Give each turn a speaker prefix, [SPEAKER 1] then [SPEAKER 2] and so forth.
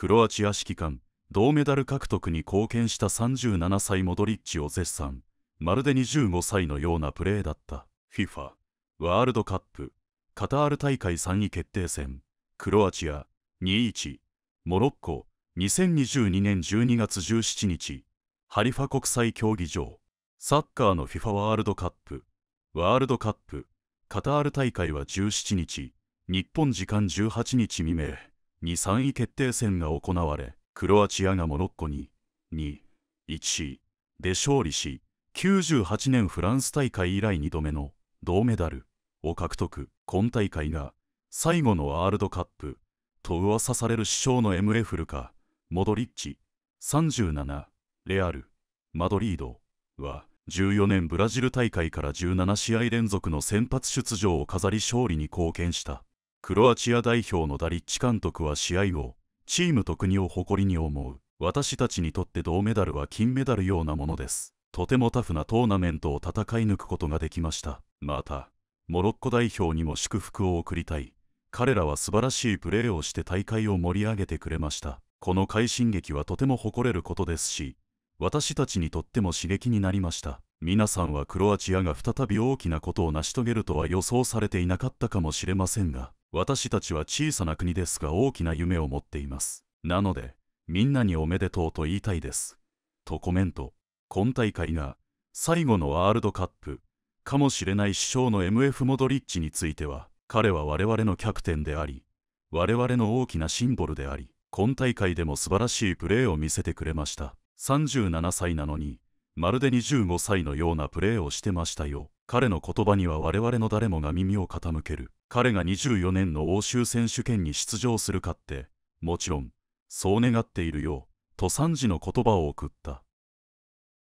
[SPEAKER 1] クロアチア指揮官銅メダル獲得に貢献した37歳モドリッチを絶賛まるで25歳のようなプレーだった FIFA ワールドカップカタール大会3位決定戦クロアチア2-1モロッコ2022年12月17日ハリファ国際競技場サッカーの FIFA ワールドカップワールドカップカタール大会は17日日本時間18日未明2、3位決定戦が行われ、クロアチアがモロッコに2、1で勝利し、98年フランス大会以来2度目の銅メダルを獲得。今大会が最後のワールドカップと噂される師匠の MF ルカ、モドリッチ、37、レアル、マドリードは、14年ブラジル大会から17試合連続の先発出場を飾り勝利に貢献した。クロアチア代表のダリッチ監督は試合をチームと国を誇りに思う私たちにとって銅メダルは金メダルようなものですとてもタフなトーナメントを戦い抜くことができましたまたモロッコ代表にも祝福を送りたい彼らは素晴らしいプレーをして大会を盛り上げてくれましたこの快進撃はとても誇れることですし私たちにとっても刺激になりました皆さんはクロアチアが再び大きなことを成し遂げるとは予想されていなかったかもしれませんが私たちは小さな国ですが大きな夢を持っています。なので、みんなにおめでとうと言いたいです。とコメント。今大会が最後のワールドカップかもしれない師匠の MF モドリッチについては、彼は我々のキャプテンであり、我々の大きなシンボルであり、今大会でも素晴らしいプレーを見せてくれました。37歳なのに、まるで25歳のようなプレーをしてましたよ。彼の言葉には我々の誰もが耳を傾ける。彼が24年の欧州選手権に出場するかって、もちろん、そう願っているよ、と3時の言葉を送った。